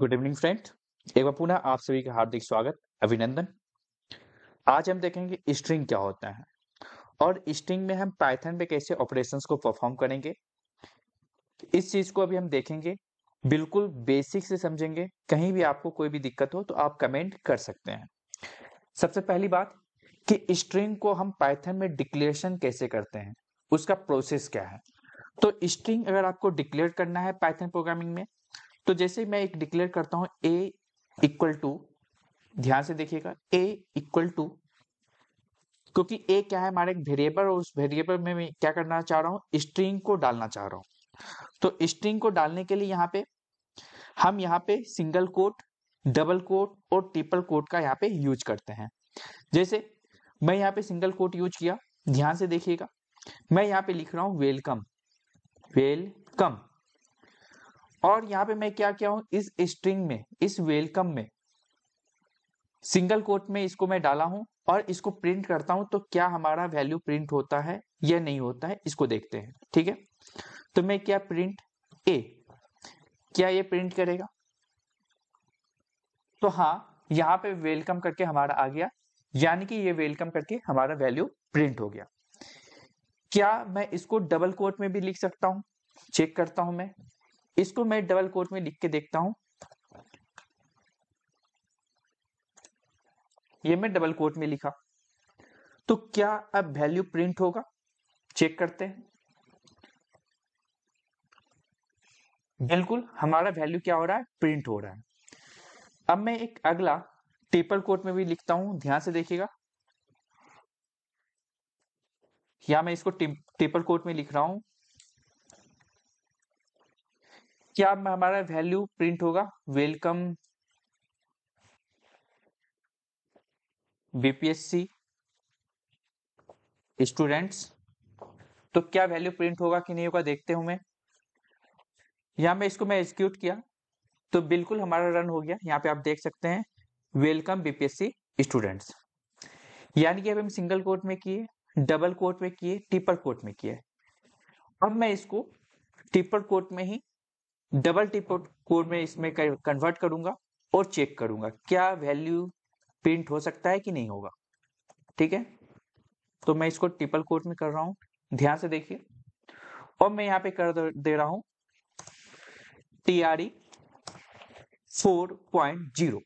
Good evening friend एक बार पुनः आप सभी का हार्दिक स्वागत अभिनंदन आज हम देखेंगे स्ट्रिंग क्या होता है और स्ट्रिंग में हम पाइथन में कैसे ऑपरेशंस को परफॉर्म करेंगे इस चीज को अभी हम देखेंगे बिल्कुल बेसिक से समझेंगे कहीं भी आपको कोई भी दिक्कत हो तो आप कमेंट कर सकते हैं सबसे पहली बात कि स्ट्रिंग को हम पाइथन में डिक्लेरेशन कैसे करते हैं उसका प्रोसेस क्या है तो स्ट्रिंग अगर आपको डिक्लेयर करना है पाइथन प्रोग्रामिंग में तो जैसे मैं एक डिक्लेयर करता हूं ए इक्वल टू ध्यान से देखिएगा ए इक्वल टू क्योंकि ए क्या है हमारे एक वेरिएबल और उस वेरिएबल में मैं क्या करना चाह रहा हूँ स्ट्रिंग को डालना चाह रहा हूँ तो स्ट्रिंग को डालने के लिए यहाँ पे हम यहाँ पे सिंगल कोट डबल कोट और ट्रिपल कोट का यहाँ पे यूज करते हैं जैसे मैं यहाँ पे सिंगल कोट यूज किया ध्यान से देखिएगा मैं यहाँ पे लिख रहा हूँ वेलकम वेलकम और यहाँ पे मैं क्या क्या हूं इस स्ट्रिंग में इस वेलकम में सिंगल कोट में इसको मैं डाला हूं और इसको प्रिंट करता हूं तो क्या हमारा वैल्यू प्रिंट होता है या नहीं होता है इसको देखते हैं ठीक है तो मैं क्या प्रिंट ए क्या ये प्रिंट करेगा तो हाँ यहाँ पे वेलकम करके हमारा आ गया यानी कि ये वेलकम करके हमारा वैल्यू प्रिंट हो गया क्या मैं इसको डबल कोट में भी लिख सकता हूं चेक करता हूं मैं इसको मैं डबल कोर्ट में लिख के देखता हूं ये मैं डबल कोर्ट में लिखा तो क्या अब वैल्यू प्रिंट होगा चेक करते हैं बिल्कुल हमारा वैल्यू क्या हो रहा है प्रिंट हो रहा है अब मैं एक अगला टेपल कोर्ट में भी लिखता हूं ध्यान से देखिएगा या मैं इसको टेपल कोर्ट में लिख रहा हूं क्या हमारा वैल्यू प्रिंट होगा वेलकम बीपीएससी स्टूडेंट्स तो क्या वैल्यू प्रिंट होगा कि नहीं होगा देखते हूं मैं यहां मैं इसको मैं एग्जीक्यूट किया तो बिल्कुल हमारा रन हो गया यहाँ पे आप देख सकते हैं वेलकम बीपीएससी स्टूडेंट्स यानी कि अब हम सिंगल कोर्ट में किए डबल कोर्ट में किए ट्रिपल कोर्ट में किए अब मैं इसको ट्रिपल कोर्ट में ही डबल टिप कोड में इसमें कन्वर्ट करूंगा और चेक करूंगा क्या वैल्यू प्रिंट हो सकता है कि नहीं होगा ठीक है तो मैं इसको ट्रिपल कोट में कर रहा हूं ध्यान से देखिए और मैं यहाँ पे कर दे रहा हूं T R E four point zero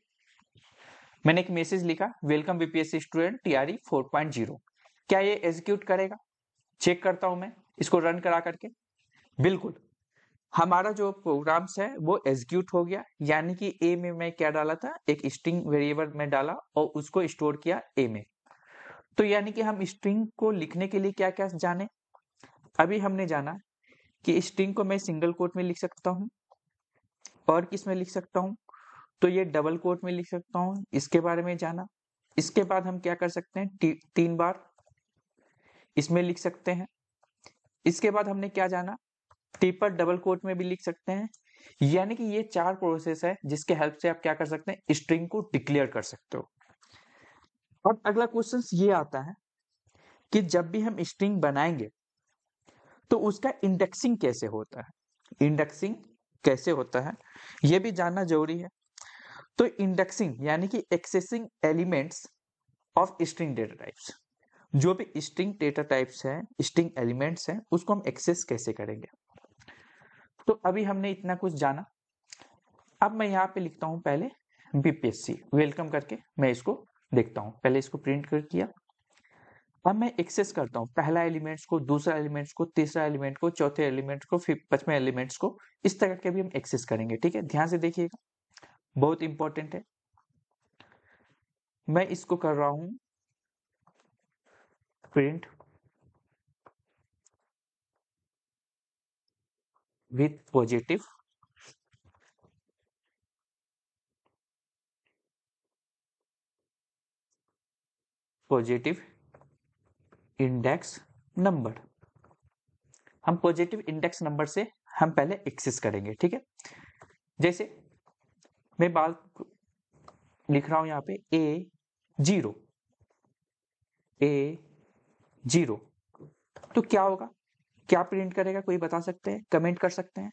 मैंने एक मैसेज लिखा welcome BPSC student T R E four point zero क्या ये एग्जीक्यूट करेगा चेक करता हूं मैं इसको रन करा करके बिल्कुल हमारा जो प्रोग्राम्स है वो एग्जीक्यूट हो गया यानी कि ए में मैं क्या डाला था एक स्ट्रिंग वेरिएबल में डाला और उसको स्टोर किया ए में तो यानी कि हम स्ट्रिंग को लिखने के लिए क्या क्या जाने अभी हमने जाना कि स्ट्रिंग को मैं सिंगल कोट में लिख सकता हूँ और किस में लिख सकता हूँ तो ये डबल कोट में लिख सकता हूँ इसके बारे में जाना इसके बाद हम क्या कर सकते हैं ती, तीन बार इसमें लिख सकते हैं इसके बाद हमने क्या जाना टिपर डबल कोट में भी लिख सकते हैं यानी कि ये चार प्रोसेस है जिसके हेल्प से आप क्या कर सकते हैं स्ट्रिंग को डिक्लेयर कर सकते हो अब अगला क्वेश्चन ये आता है कि जब भी हम स्ट्रिंग बनाएंगे तो उसका इंडेक्सिंग कैसे होता है इंडेक्सिंग कैसे होता है यह भी जानना जरूरी है तो इंडेक्सिंग यानी कि accessing elements of string data types जो भी स्ट्रिंग डेटा टाइप्स हैं स्ट्रिंग एलिमेंट्स हैं उसको हम एक्सेस कैसे करेंगे तो अभी हमने इतना कुछ जाना अब मैं यहाँ पे लिखता हूँ पहले बीपीएससी वेलकम करके मैं इसको देखता हूँ पहले इसको प्रिंट कर किया अब मैं एक्सेस करता हूँ पहला एलिमेंट्स को दूसरा एलिमेंट्स को तीसरा एलिमेंट को चौथे एलिमेंट को फिर पचवें एलिमेंट्स को इस तरह के भी हम एक्सेस करेंगे ठीक है ध्यान से देखिएगा बहुत इंपॉर्टेंट है मैं इसको कर रहा हूं print with positive positive index number हम पॉजिटिव इंडेक्स नंबर से हम पहले एक्सेस करेंगे ठीक है जैसे मैं बाल लिख रहा हूं यहां पे ए जीरो ए जीरो तो क्या होगा क्या प्रिंट करेगा कोई बता सकते हैं कमेंट कर सकते हैं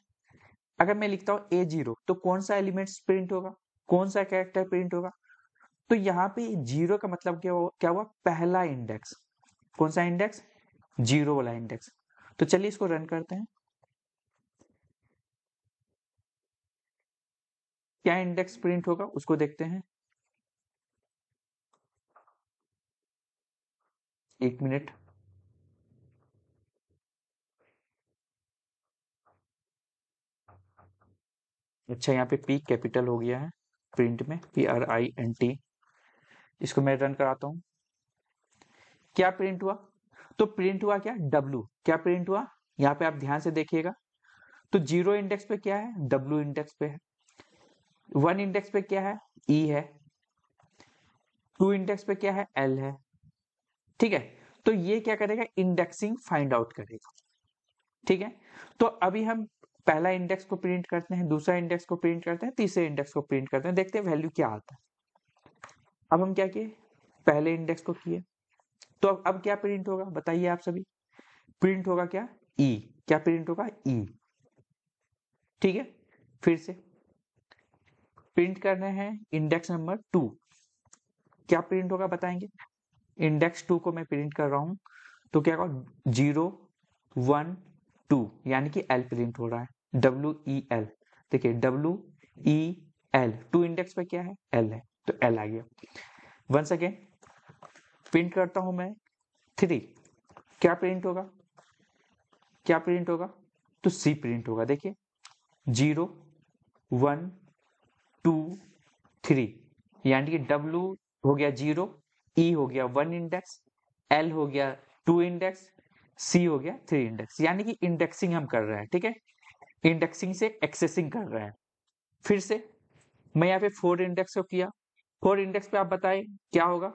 अगर मैं लिखता हूँ ए जीरो तो कौन सा एलिमेंट्स प्रिंट होगा कौन सा कैरेक्टर प्रिंट होगा तो यहाँ पे जीरो का मतलब क्या हुआ क्या हुआ पहला इंडेक्स कौन सा इंडेक्स जीरो वाला इंडेक्स तो चलिए इसको रन करते हैं क्या इंडेक्स प्रिंट होगा उसको देखते हैं एक मिनट अच्छा यहाँ पे पी कैपिटल हो गया है प्रिंट में P R I N T इसको मैं रन कराता हूं क्या प्रिंट हुआ तो प्रिंट हुआ क्या डब्ल्यू क्या प्रिंट हुआ यहाँ पे आप ध्यान से देखिएगा तो जीरो इंडेक्स पे क्या है डब्ल्यू इंडेक्स पे है वन इंडेक्स पे क्या है ई e है टू इंडेक्स पे क्या है एल है ठीक है तो ये क्या करेगा इंडेक्सिंग फाइंड आउट करेगा ठीक है तो अभी हम पहला इंडेक्स को प्रिंट करते हैं दूसरा इंडेक्स को प्रिंट करते हैं तीसरे इंडेक्स को प्रिंट करते हैं देखते हैं वैल्यू क्या आता है अब हम क्या किए पहले इंडेक्स को किए तो अब अब क्या प्रिंट होगा बताइए आप सभी प्रिंट होगा क्या ई e. क्या प्रिंट होगा ई e. ठीक है फिर से प्रिंट करने हैं इंडेक्स नंबर टू क्या प्रिंट होगा बताएंगे इंडेक्स टू को मैं प्रिंट कर रहा हूं तो क्या होगा जीरो वन टू यानी कि एल प्रिंट हो रहा है डब्ल्यू ई एल देखिए W E L two index पे क्या है एल है तो एल आ गया वन सेकेंड प्रिंट करता हूं मैं थ्री क्या प्रिंट होगा क्या प्रिंट होगा तो सी प्रिंट होगा देखिए जीरो वन टू थ्री यानी कि डब्ल्यू हो गया जीरो ई e हो गया वन इंडेक्स एल हो गया टू इंडेक्स सी हो गया थ्री इंडेक्स यानी कि इंडेक्सिंग हम कर रहे हैं ठीक है इंडेक्सिंग से एक्सेसिंग कर रहे हैं फिर से मैं यहाँ पे फोर इंडेक्स को किया फोर इंडेक्स पे आप बताए क्या होगा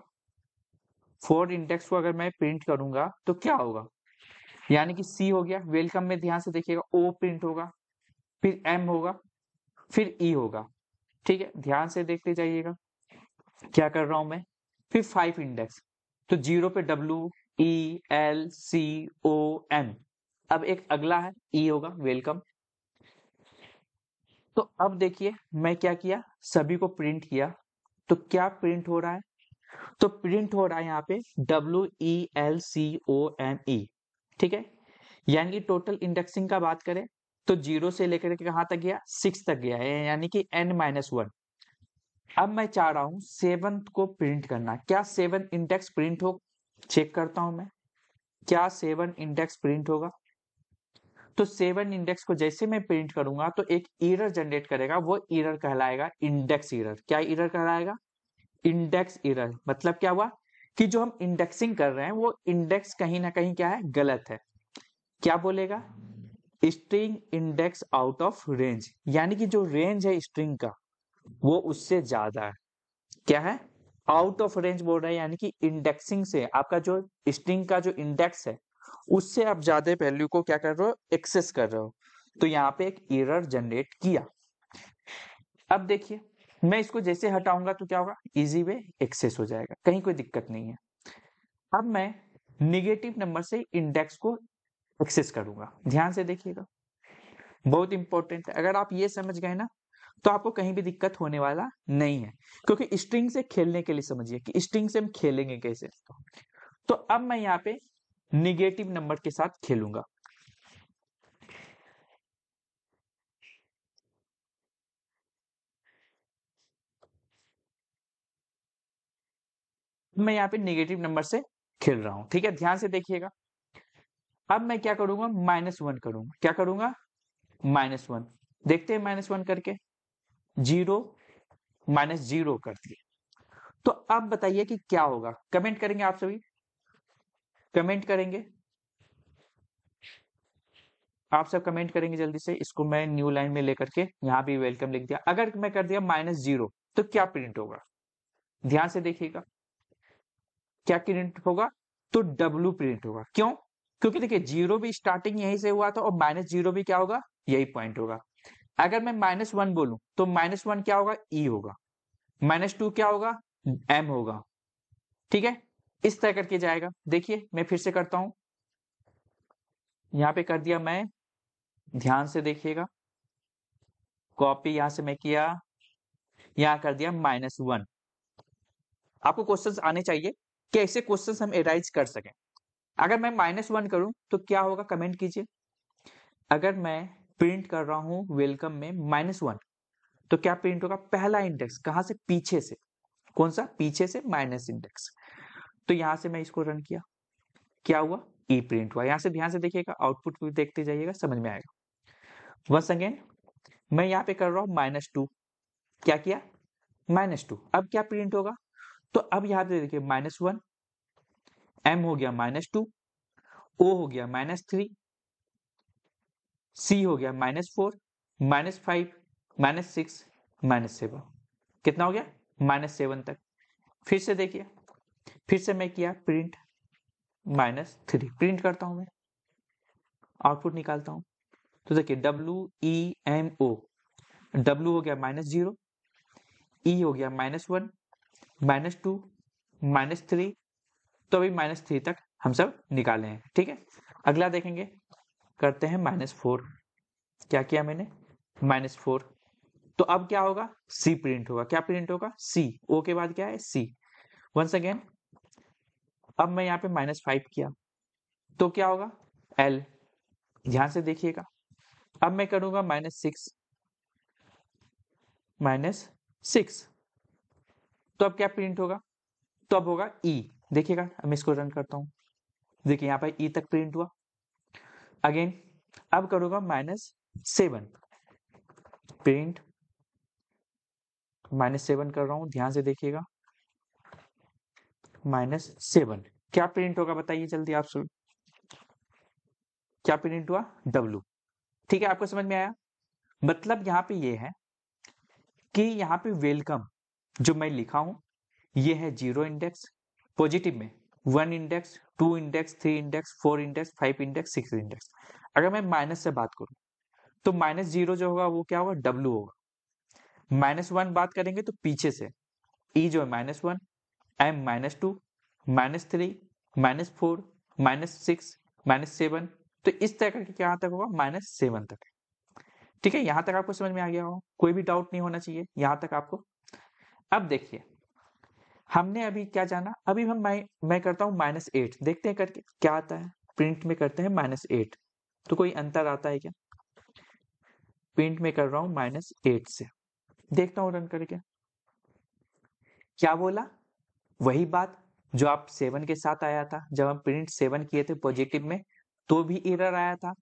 फोर इंडेक्स को अगर मैं प्रिंट करूंगा तो क्या होगा यानी कि सी हो गया वेलकम में ध्यान से देखिएगा ओ प्रिंट होगा फिर एम होगा फिर ई e होगा ठीक है ध्यान से देखते जाइएगा क्या कर रहा हूं मैं फिर फाइव इंडेक्स तो जीरो पे W E L C O M अब एक अगला है ई e होगा वेलकम तो अब देखिए मैं क्या किया सभी को प्रिंट किया तो क्या प्रिंट हो रहा है तो प्रिंट हो रहा है यहाँ पे W E L C O M E ठीक है यानी कि टोटल इंडेक्सिंग का बात करें तो जीरो से लेकर के कहां तक गया सिक्स तक गया है यानी कि एन माइनस वन अब मैं चाह रहा हूं सेवन को प्रिंट करना क्या सेवन इंडेक्स प्रिंट हो चेक करता हूं मैं क्या सेवन इंडेक्स प्रिंट होगा तो सेवन इंडेक्स को जैसे मैं प्रिंट करूंगा तो एक ईरर जनरेट करेगा वो ईरर कहलाएगा इंडेक्स ईरर क्या ईरर कहलाएगा इंडेक्स ईरर मतलब क्या हुआ कि जो हम इंडेक्सिंग कर रहे हैं वो इंडेक्स कहीं ना कहीं क्या है गलत है क्या बोलेगा string index out of range यानी कि जो रेंज है स्ट्रिंग का वो उससे ज्यादा है क्या है आउट ऑफ रेंज बोल रहे हैं यानी कि इंडेक्सिंग से आपका जो स्ट्रिंग का जो इंडेक्स है उससे आप ज्यादा वैल्यू को क्या कर रहे हो एक्सेस कर रहे हो तो यहाँ पे एक एरर जनरेट किया अब देखिए मैं इसको जैसे हटाऊंगा तो क्या होगा इजी वे एक्सेस हो जाएगा कहीं कोई दिक्कत नहीं है अब मैं निगेटिव नंबर से इंडेक्स को एक्सेस करूंगा ध्यान से देखिएगा बहुत इंपॉर्टेंट है अगर आप ये समझ गए ना तो आपको कहीं भी दिक्कत होने वाला नहीं है क्योंकि स्ट्रिंग से खेलने के लिए समझिए कि स्ट्रिंग से हम खेलेंगे कैसे तो अब मैं यहाँ पे निगेटिव नंबर के साथ खेलूंगा मैं यहाँ पे निगेटिव नंबर से खेल रहा हूं ठीक है ध्यान से देखिएगा अब मैं क्या करूंगा माइनस वन करूंगा क्या करूंगा माइनस वन देखते हैं माइनस वन करके जीरो माइनस जीरो कर दिए तो अब बताइए कि क्या होगा कमेंट करेंगे आप सभी कमेंट करेंगे आप सब कमेंट करेंगे जल्दी से इसको मैं न्यू लाइन में लेकर के यहां भी वेलकम लिख दिया अगर मैं कर दिया माइनस जीरो तो क्या प्रिंट होगा ध्यान से देखिएगा क्या प्रिंट होगा तो डब्लू प्रिंट होगा क्यों क्योंकि देखिए जीरो भी स्टार्टिंग यहीं से हुआ था और माइनस जीरो भी क्या होगा यही पॉइंट होगा अगर मैं माइनस वन बोलूं तो माइनस वन क्या होगा ई e होगा माइनस टू क्या होगा एम होगा ठीक है इस तरह करके जाएगा देखिए मैं फिर से करता हूं यहां पे कर दिया मैं ध्यान से देखिएगा कॉपी यहां से मैं किया यहां कर दिया माइनस वन आपको क्वेश्चन आने चाहिए कि ऐसे क्वेश्चन हम एराइज कर सकें अगर मैं माइनस वन करूं तो क्या होगा कमेंट कीजिए अगर मैं प्रिंट कर रहा हूं वेलकम में माइनस वन तो क्या प्रिंट होगा पहला इंडेक्स कहां से पीछे से कौन सा पीछे से माइनस इंडेक्स तो यहां से मैं इसको रन किया क्या हुआ ई प्रिंट हुआ यहां से ध्यान से देखिएगा आउटपुट भी देखते जाइएगा समझ में आएगा वंस अगेन मैं यहां पे कर रहा हूं माइनस टू क्या किया माइनस टू अब क्या प्रिंट होगा तो अब यहां पे देखिए माइनस वन एम हो गया माइनस टू ओ हो गया माइनस थ्री सी हो गया minus four minus five minus six minus seven कितना हो गया माइनस सेवन तक फिर से देखिए फिर से मैं किया प्रिंट माइनस थ्री प्रिंट करता हूं मैं आउटपुट निकालता हूं तो देखिए W E M O W हो गया माइनस जीरो ई हो गया minus one minus two minus three तो अभी माइनस थ्री तक हम सब निकाले हैं ठीक है अगला देखेंगे करते हैं माइनस फोर क्या किया मैंने माइनस फोर तो अब क्या होगा सी प्रिंट होगा क्या प्रिंट होगा सी ओ के बाद क्या है सी वंस अगेन अब मैं यहाँ पे माइनस फाइव किया तो क्या होगा एल ध्यान से देखिएगा अब मैं करूंगा माइनस सिक्स माइनस सिक्स तो अब क्या प्रिंट होगा तो अब होगा ई e. देखिएगा मैं इसको रन करता हूं देखिए यहां पर ई e तक प्रिंट हुआ अगेन अब करूंगा minus seven print minus seven कर रहा हूं ध्यान से देखिएगा माइनस सेवन क्या प्रिंट होगा बताइए जल्दी आप सुन क्या प्रिंट हुआ डब्लू ठीक है आपको समझ में आया मतलब यहां पे ये है कि यहां पे वेलकम जो मैं लिखा हूं ये है जीरो इंडेक्स पॉजिटिव में one index two index three index four index five index six index अगर मैं माइनस से बात करूं तो माइनस जीरो जो होगा वो क्या होगा डब्ल्यू होगा माइनस वन बात करेंगे तो पीछे से ई e जो है minus one M minus two minus three minus four minus six minus seven तो इस तरह का क्या तक होगा माइनस सेवन तक ठीक है यहां तक आपको समझ में आ गया हो कोई भी डाउट नहीं होना चाहिए यहां तक आपको अब देखिए हमने अभी क्या जाना अभी हम मैं मैं करता हूँ माइनस एट देखते हैं करके क्या आता है प्रिंट में करते हैं माइनस एट तो कोई अंतर आता है क्या प्रिंट में कर रहा हूं माइनस एट से देखता हूं रन करके क्या बोला वही बात जो आप सेवन के साथ आया था जब हम प्रिंट सेवन किए थे पॉजिटिव में तो भी एरर आया था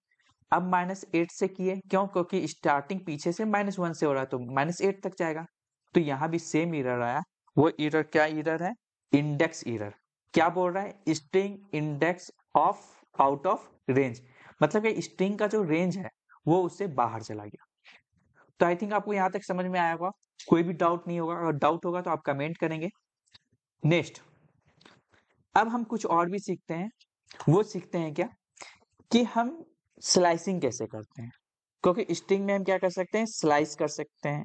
अब माइनस एट से किए क्यों क्योंकि स्टार्टिंग पीछे से माइनस वन से हो रहा है तो माइनस एट तक जाएगा तो यहाँ भी सेम एरर आया वो एरर क्या एरर है इंडेक्स इरर क्या बोल रहा है string index of out of range मतलब ये स्ट्रिंग का जो रेंज है वो उससे बाहर चला गया तो आई थिंक आपको यहां तक समझ में आया होगा कोई भी डाउट नहीं होगा अगर डाउट होगा तो आप कमेंट करेंगे नेक्स्ट अब हम कुछ और भी सीखते हैं वो सीखते हैं क्या कि हम स्लाइसिंग कैसे करते हैं क्योंकि स्ट्रिंग में हम क्या कर सकते हैं स्लाइस कर सकते हैं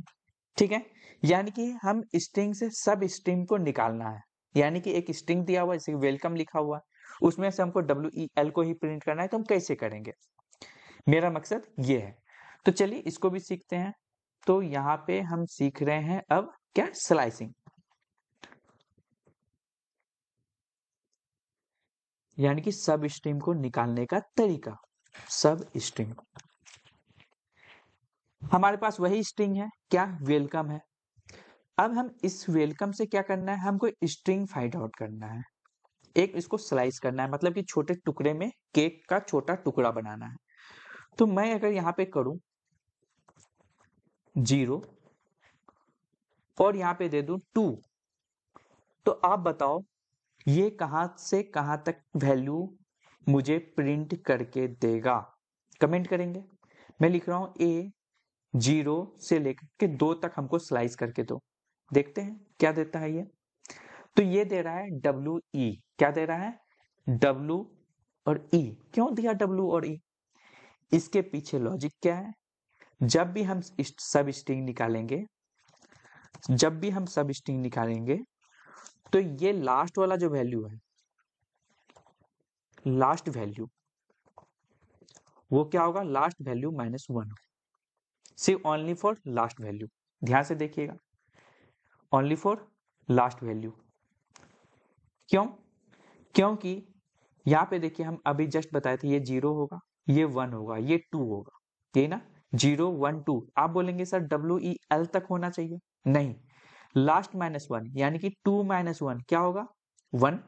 ठीक है यानी कि हम स्ट्रिंग से सब स्ट्रिंग को निकालना है यानी कि एक स्ट्रिंग दिया हुआ जैसे वेलकम लिखा हुआ उसमें से हमको डब्ल्यू ई एल को ही प्रिंट करना है तो हम कैसे करेंगे मेरा मकसद ये है तो चलिए इसको भी सीखते हैं तो यहाँ पे हम सीख रहे हैं अब क्या स्लाइसिंग यानी कि सब स्ट्रीम को निकालने का तरीका सब स्ट्रीम हमारे पास वही स्ट्रिंग है क्या वेलकम है अब हम इस वेलकम से क्या करना है हमको स्ट्रिंग फाइंड आउट करना है एक इसको स्लाइस करना है मतलब कि छोटे टुकड़े में केक का छोटा टुकड़ा बनाना है तो मैं अगर यहाँ पे करूं जीरो और यहाँ पे दे दू टू तो आप बताओ ये कहां से कहां तक वैल्यू मुझे प्रिंट करके देगा कमेंट करेंगे मैं लिख रहा हूं ए जीरो से लेकर के दो तक हमको स्लाइस करके दो देखते हैं क्या देता है ये तो ये दे रहा है डब्ल्यू ई e. क्या दे रहा है डब्ल्यू और ई e. क्यों दिया डब्ल्यू और ई e? इसके पीछे लॉजिक क्या है जब भी हम सब स्ट्रिंग निकालेंगे जब भी हम सब स्ट्रिंग निकालेंगे तो ये लास्ट वाला जो वैल्यू है लास्ट वैल्यू वो क्या होगा लास्ट वैल्यू माइनस वन सिर्फ ओनली फॉर लास्ट वैल्यू ध्यान से देखिएगा ओनली फॉर लास्ट वैल्यू क्यों क्योंकि यहां पे देखिए हम अभी जस्ट बताए थे ये जीरो होगा ये वन होगा ये टू होगा ये ना जीरो वन टू आप बोलेंगे सर डब्ल्यू ई एल तक होना चाहिए नहीं लास्ट माइनस वन यानी कि टू माइनस वन क्या होगा वन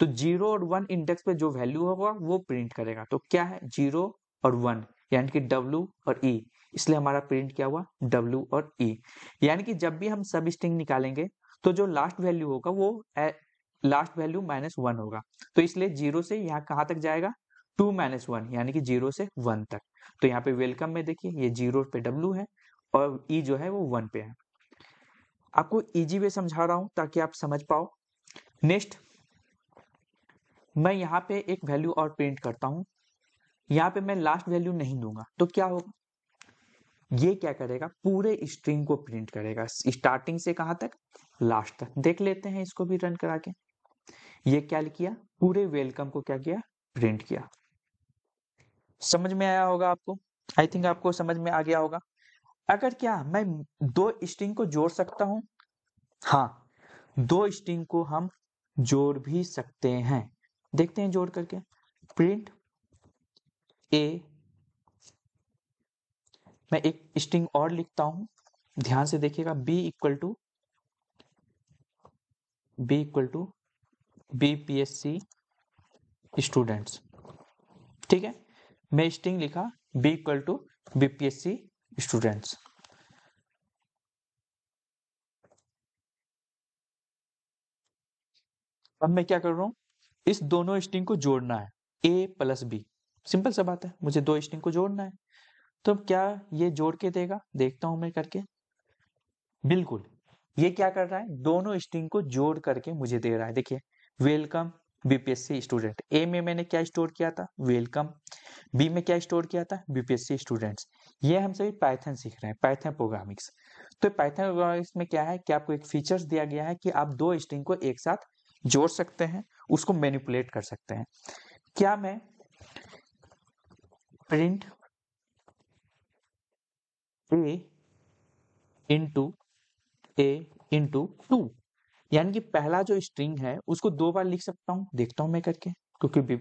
तो जीरो और वन इंडेक्स पे जो वैल्यू होगा वो प्रिंट करेगा तो क्या है जीरो और वन यानी कि डब्ल्यू और ई e, इसलिए हमारा प्रिंट क्या हुआ W और E यानी कि जब भी हम सब स्ट्रिंग निकालेंगे तो जो लास्ट वैल्यू होगा वो लास्ट वैल्यू माइनस वन होगा तो इसलिए जीरो से यहाँ कहाँ तक जाएगा टू माइनस वन यानी कि जीरो से वन तक तो यहाँ पे वेलकम में देखिए ये जीरो पे W है और E जो है वो वन पे है आपको इजी वे समझा रहा हूं ताकि आप समझ पाओ नेक्स्ट मैं यहाँ पे एक वैल्यू और प्रिंट करता हूँ यहाँ पे मैं लास्ट वैल्यू नहीं दूंगा तो क्या होगा ये क्या करेगा पूरे स्ट्रिंग को प्रिंट करेगा स्टार्टिंग से कहां तक लास्ट तक देख लेते हैं इसको भी रन करा के ये क्या किया पूरे वेलकम को क्या किया प्रिंट किया समझ में आया होगा आपको आई थिंक आपको समझ में आ गया होगा अगर क्या मैं दो स्ट्रिंग को जोड़ सकता हूं हाँ दो स्ट्रिंग को हम जोड़ भी सकते हैं देखते हैं जोड़ करके प्रिंट ए मैं एक स्ट्रिंग और लिखता हूं ध्यान से देखिएगा B equal to B equal to B P S C students ठीक है मैं स्ट्रिंग लिखा B equal to B P S C students अब मैं क्या कर रहा हूं इस दोनों स्ट्रिंग को जोड़ना है ए प्लस बी सिंपल सा बात है मुझे दो स्ट्रिंग को जोड़ना है तो क्या ये जोड़ के देगा देखता हूं मैं करके बिल्कुल ये क्या कर रहा है दोनों स्ट्रिंग को जोड़ करके मुझे दे रहा है देखिए वेलकम बीपीएससी स्टूडेंट ए में मैंने क्या स्टोर किया था वेलकम बी में क्या स्टोर किया था बीपीएससी स्टूडेंट्स ये हम सभी पाइथन सीख रहे हैं पाइथन प्रोग्रामिक्स तो पाइथन प्रोग्रामिक्स में क्या है कि आपको एक फीचर्स दिया गया है कि आप दो स्ट्रिंग को एक साथ जोड़ सकते हैं उसको मैनिपुलेट कर सकते हैं क्या मैं print A into A into two यानी कि पहला जो स्ट्रिंग है उसको दो बार लिख सकता हूं देखता हूं मैं करके क्योंकि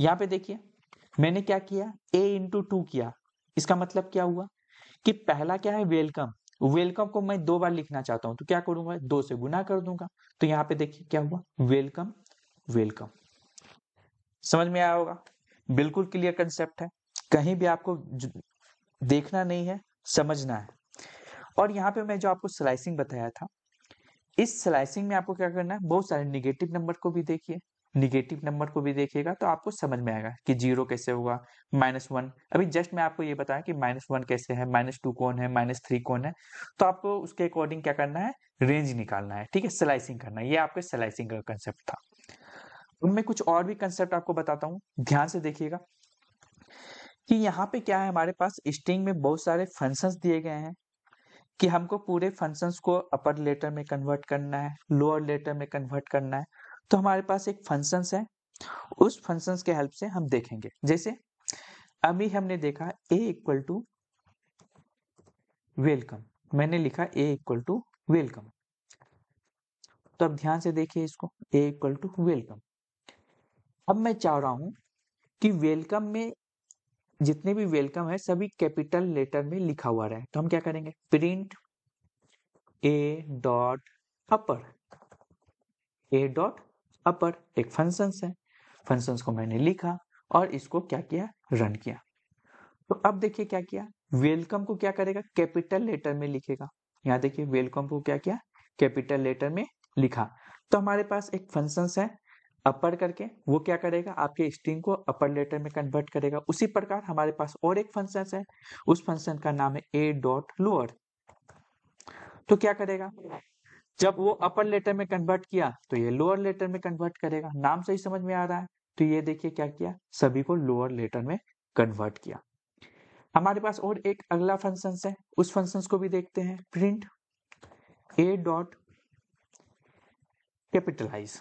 यहाँ पे देखिए मैंने क्या किया ए इंटू टू किया इसका मतलब क्या हुआ कि पहला क्या है वेलकम वेलकम को मैं दो बार लिखना चाहता हूं तो क्या करूंगा दो से गुना कर दूंगा तो यहाँ पे देखिए क्या हुआ वेलकम वेलकम समझ में आया होगा बिल्कुल क्लियर कंसेप्ट है कहीं भी आपको देखना नहीं है समझना है और यहाँ पे मैं जो आपको स्लाइसिंग बताया था इस स्लाइसिंग में आपको क्या करना है बहुत सारे निगेटिव नंबर को भी देखिए निगेटिव नंबर को भी देखिएगा तो आपको समझ में आएगा कि जीरो कैसे हुआ माइनस वन अभी जस्ट मैं आपको ये बताया कि माइनस वन कैसे है माइनस टू कौन है माइनस थ्री कौन है तो आपको उसके अकॉर्डिंग क्या करना है रेंज निकालना है ठीक है स्लाइसिंग करना है ये आपके स्लाइसिंग का कंसेप्ट था उनमें कुछ और भी कंसेप्ट आपको बताता हूँ ध्यान से देखिएगा कि यहाँ पे क्या है हमारे पास स्ट्रिंग में बहुत सारे फंक्शंस दिए गए हैं कि हमको पूरे फंक्शंस को अपर लेटर में कन्वर्ट करना है लोअर लेटर में कन्वर्ट करना है तो हमारे पास एक फंक्शंस है उस फंक्शंस के हेल्प से हम देखेंगे जैसे अभी हमने देखा ए इक्वल टू वेलकम मैंने लिखा ए इक्वल टू वेलकम तो अब ध्यान से देखिए इसको ए इक्वल टू वेलकम अब मैं चाह रहा हूं कि वेलकम में जितने भी वेलकम है सभी कैपिटल लेटर में लिखा हुआ रहे तो हम क्या करेंगे print A dot upper A dot upper एक फंक्शन है फंक्शन को मैंने लिखा और इसको क्या किया रन किया तो अब देखिए क्या किया वेलकम को क्या करेगा कैपिटल लेटर में लिखेगा यहाँ देखिए वेलकम को क्या किया कैपिटल लेटर में लिखा तो हमारे पास एक फंक्शन है अपर करके वो क्या करेगा आपके स्ट्रिंग को अपर लेटर में कन्वर्ट करेगा उसी प्रकार हमारे पास और एक फंक्शन है उस फंक्शन का नाम है ए डॉट लोअर तो क्या करेगा जब वो अपर लेटर में कन्वर्ट किया तो ये लोअर लेटर में कन्वर्ट करेगा नाम सही समझ में आ रहा है तो ये देखिए क्या किया सभी को लोअर लेटर में कन्वर्ट किया हमारे पास और एक अगला फंक्शन है उस फंक्शन को भी देखते हैं प्रिंट ए डॉट कैपिटलाइज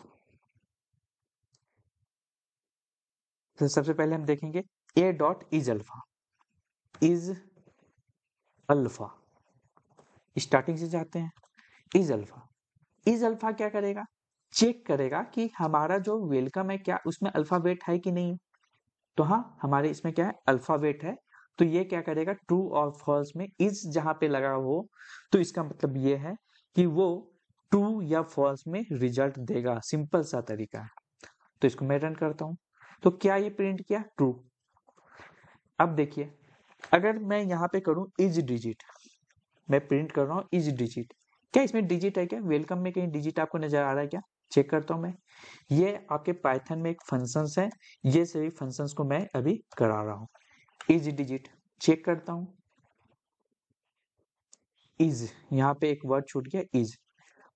तो सबसे पहले हम देखेंगे A dot is alpha is alpha starting से जाते हैं इज अल्फा इज अल्फा क्या करेगा चेक करेगा कि हमारा जो वेलकम है क्या उसमें अल्फाबेट है कि नहीं तो हाँ हमारे इसमें क्या है अल्फाबेट है तो ये क्या करेगा ट्रू और फॉल्स में इज जहां पे लगा हो तो इसका मतलब ये है कि वो ट्रू या फॉल्स में रिजल्ट देगा सिंपल सा तरीका है तो इसको मैं रन करता हूं तो क्या ये प्रिंट किया ट्रू अब देखिए अगर मैं यहाँ पे करूं इज डिजिट मैं प्रिंट कर रहा हूँ इज डिजिट क्या इसमें डिजिट है क्या वेलकम में कहीं डिजिट आपको नजर आ रहा है क्या चेक करता हूँ मैं ये आपके पाइथन में एक फंक्शन है ये सभी फंक्शन को मैं अभी करा रहा हूँ इज डिजिट चेक करता हूँ इज यहाँ पे एक वर्ड छूट गया इज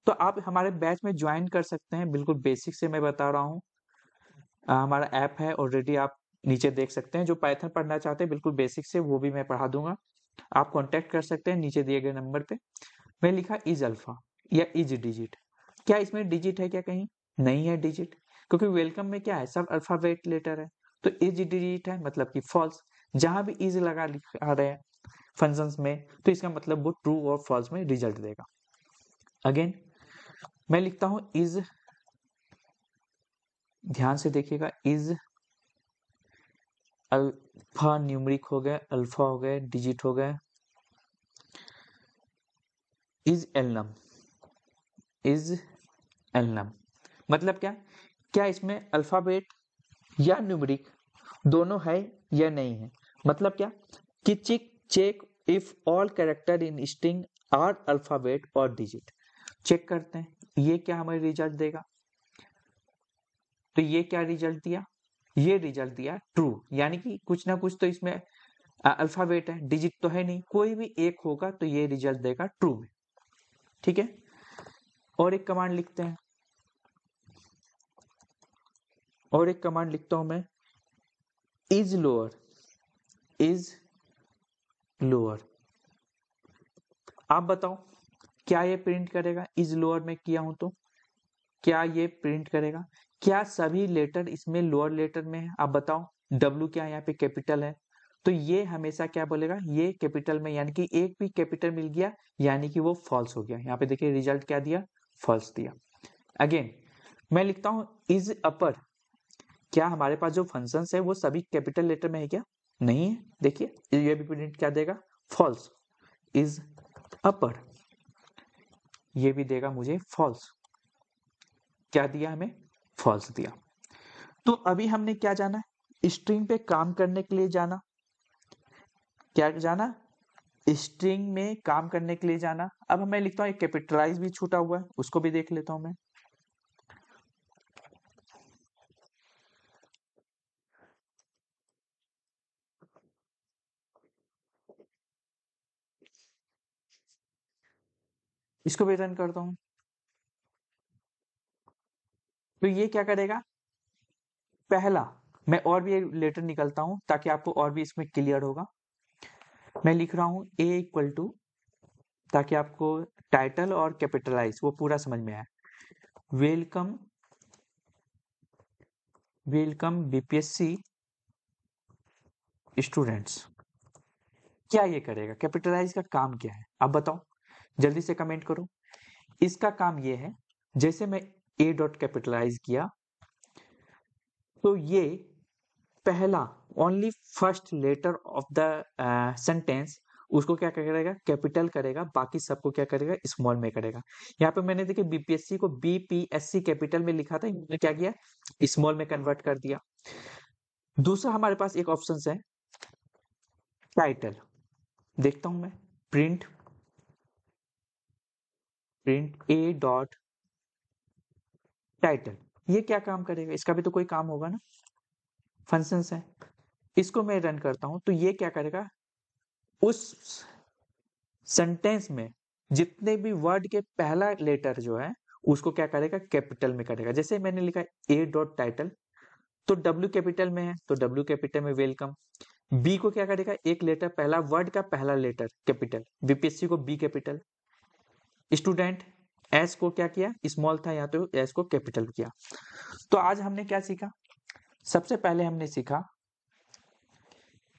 तो आप हमारे बैच में ज्वाइन कर सकते हैं बिल्कुल बेसिक से मैं बता रहा हूँ हमारा ऐप है ऑलरेडी आप नीचे देख सकते हैं जो पाइथन पढ़ना चाहते हैं बिल्कुल बेसिक से वो भी मैं पढ़ा दूंगा आप कॉन्टेक्ट कर सकते हैं नीचे दिए गए नंबर पे मैं लिखा इज अल्फा या इज डिजिट क्या इसमें डिजिट है क्या कहीं नहीं है डिजिट क्योंकि वेलकम में क्या है सब अल्फाबेट लेटर है तो इज डिजिट है मतलब कि फॉल्स जहां भी इज लगा लिखा रहे हैं फंक्शन में तो इसका मतलब वो ट्रू और फॉल्स में रिजल्ट देगा अगेन मैं लिखता हूं इज ध्यान से देखिएगा इज अल्फा न्यूमरिक हो गया अल्फा हो गया डिजिट हो गया इज एलनम इज एलनम मतलब क्या क्या इसमें अल्फाबेट या न्यूमरिक दोनों है या नहीं है मतलब क्या कि chick check if all character in string are alphabet और डिजिट चेक करते हैं ये क्या हमें रिजल्ट देगा तो ये क्या रिजल्ट दिया ये रिजल्ट दिया ट्रू यानी कि कुछ ना कुछ तो इसमें अल्फाबेट है डिजिट तो है नहीं कोई भी एक होगा तो ये रिजल्ट देगा ट्रू में ठीक है और एक कमांड लिखते हैं और एक कमांड लिखता हूं मैं इज लोअर इज लोअर आप बताओ क्या ये प्रिंट करेगा इज लोअर में किया हूं तो क्या ये प्रिंट करेगा क्या सभी लेटर इसमें लोअर लेटर में है आप बताओ डब्ल्यू क्या यहाँ पे कैपिटल है तो ये हमेशा क्या बोलेगा ये कैपिटल में यानी कि एक भी कैपिटल मिल गया यानी कि वो फॉल्स हो गया यहाँ पे देखिए रिजल्ट क्या दिया फॉल्स दिया अगेन मैं लिखता हूं इज अपर क्या हमारे पास जो फंक्शन है वो सभी कैपिटल लेटर में है क्या नहीं है देखिए ये भी प्रिंट क्या देगा फॉल्स इज अपर ये भी देगा मुझे फॉल्स क्या दिया हमें फॉल्स दिया तो अभी हमने क्या जाना स्ट्रिंग पे काम करने के लिए जाना क्या जाना स्ट्रिंग में काम करने के लिए जाना अब हमें लिखता हूं एक कैपिटलाइज भी छूटा हुआ है उसको भी देख लेता हूं मैं इसको भी रन करता हूं तो ये क्या करेगा पहला मैं और भी लेटर निकलता हूं ताकि आपको और भी इसमें क्लियर होगा मैं लिख रहा हूं ए इक्वल टू ताकि आपको टाइटल और कैपिटलाइज वो पूरा समझ में आए वेलकम वेलकम बीपीएससी स्टूडेंट्स क्या ये करेगा कैपिटलाइज का काम क्या है आप बताओ जल्दी से कमेंट करो इसका काम ये है जैसे मैं ए डॉट कैपिटलाइज किया तो ये पहला only first letter of the sentence उसको क्या करेगा कैपिटल करेगा बाकी सबको क्या करेगा स्मॉल में करेगा यहाँ पे मैंने देखिए बीपीएससी को बीपीएससी कैपिटल में लिखा था इन्होंने क्या किया स्मॉल में कन्वर्ट कर दिया दूसरा हमारे पास एक ऑप्शन है टाइटल देखता हूं मैं प्रिंट प्रिंट ए डॉट टाइटल ये क्या काम करेगा इसका भी तो कोई काम होगा ना फंक्शन है इसको मैं रन करता हूं तो ये क्या करेगा उस सेंटेंस में जितने भी वर्ड के पहला लेटर जो है उसको क्या करेगा कैपिटल में करेगा जैसे मैंने लिखा ए डॉट टाइटल तो डब्ल्यू कैपिटल में है तो डब्ल्यू कैपिटल में वेलकम बी को क्या करेगा एक लेटर पहला वर्ड का पहला लेटर कैपिटल बीपीएससी को बी कैपिटल स्टूडेंट एस को क्या किया स्मॉल था यहाँ तो एस को कैपिटल किया तो आज हमने क्या सीखा सबसे पहले हमने सीखा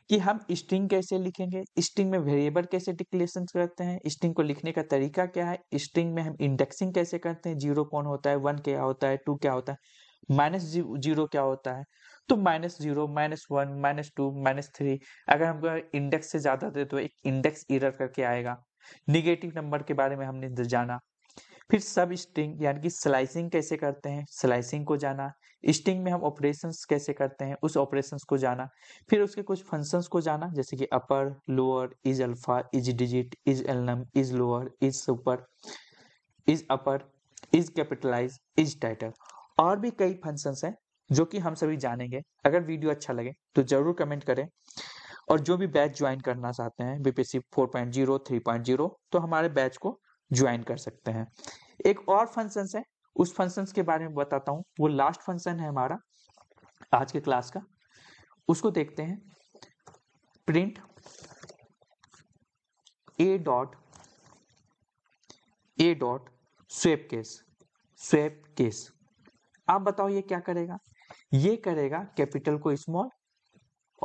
कि हम स्ट्रिंग कैसे लिखेंगे स्ट्रिंग में वेरिएबल कैसे डिक्लेशन करते हैं स्ट्रिंग को लिखने का तरीका क्या है स्ट्रिंग में हम इंडेक्सिंग कैसे करते हैं जीरो कौन होता है वन क्या होता है टू क्या होता है माइनस जीरो क्या होता है तो minus zero minus one minus two minus three अगर हमको इंडेक्स से ज्यादा दे तो एक इंडेक्स इरर करके आएगा निगेटिव नंबर के बारे में हमने जाना फिर सब स्टिंग यानी कि स्लाइसिंग कैसे करते हैं स्लाइसिंग को जाना स्टिंग में हम ऑपरेशन कैसे करते हैं उस ऑपरेशन को जाना फिर उसके कुछ फंक्शन को जाना जैसे कि upper lower is alpha is digit is alnum is lower is super is upper is capitalize is title और भी कई फंक्शंस हैं जो कि हम सभी जानेंगे अगर वीडियो अच्छा लगे तो जरूर कमेंट करें और जो भी बैच ज्वाइन करना चाहते हैं बीपीसी 4.0 3.0 तो हमारे बैच को ज्वाइन कर सकते हैं एक और फंक्शन है उस फंक्शन के बारे में बताता हूँ वो लास्ट फंक्शन है हमारा आज के क्लास का उसको देखते हैं print A dot a dot swap case swap case आप बताओ ये क्या करेगा ये करेगा कैपिटल को स्मॉल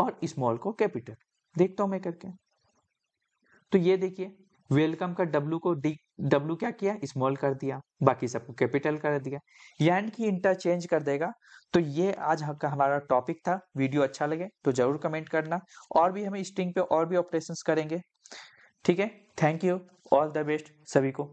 और स्मॉल को कैपिटल देखता हूं मैं करके तो ये देखिए वेलकम का डब्ल्यू को डी डब्ल्यू क्या किया स्मॉल कर दिया बाकी सबको कैपिटल कर दिया यान की इंटरचेंज कर देगा तो ये आज का हमारा टॉपिक था वीडियो अच्छा लगे तो जरूर कमेंट करना और भी हमें स्ट्रिंग पे और भी ऑपरेशंस करेंगे ठीक है thank you all the best सभी को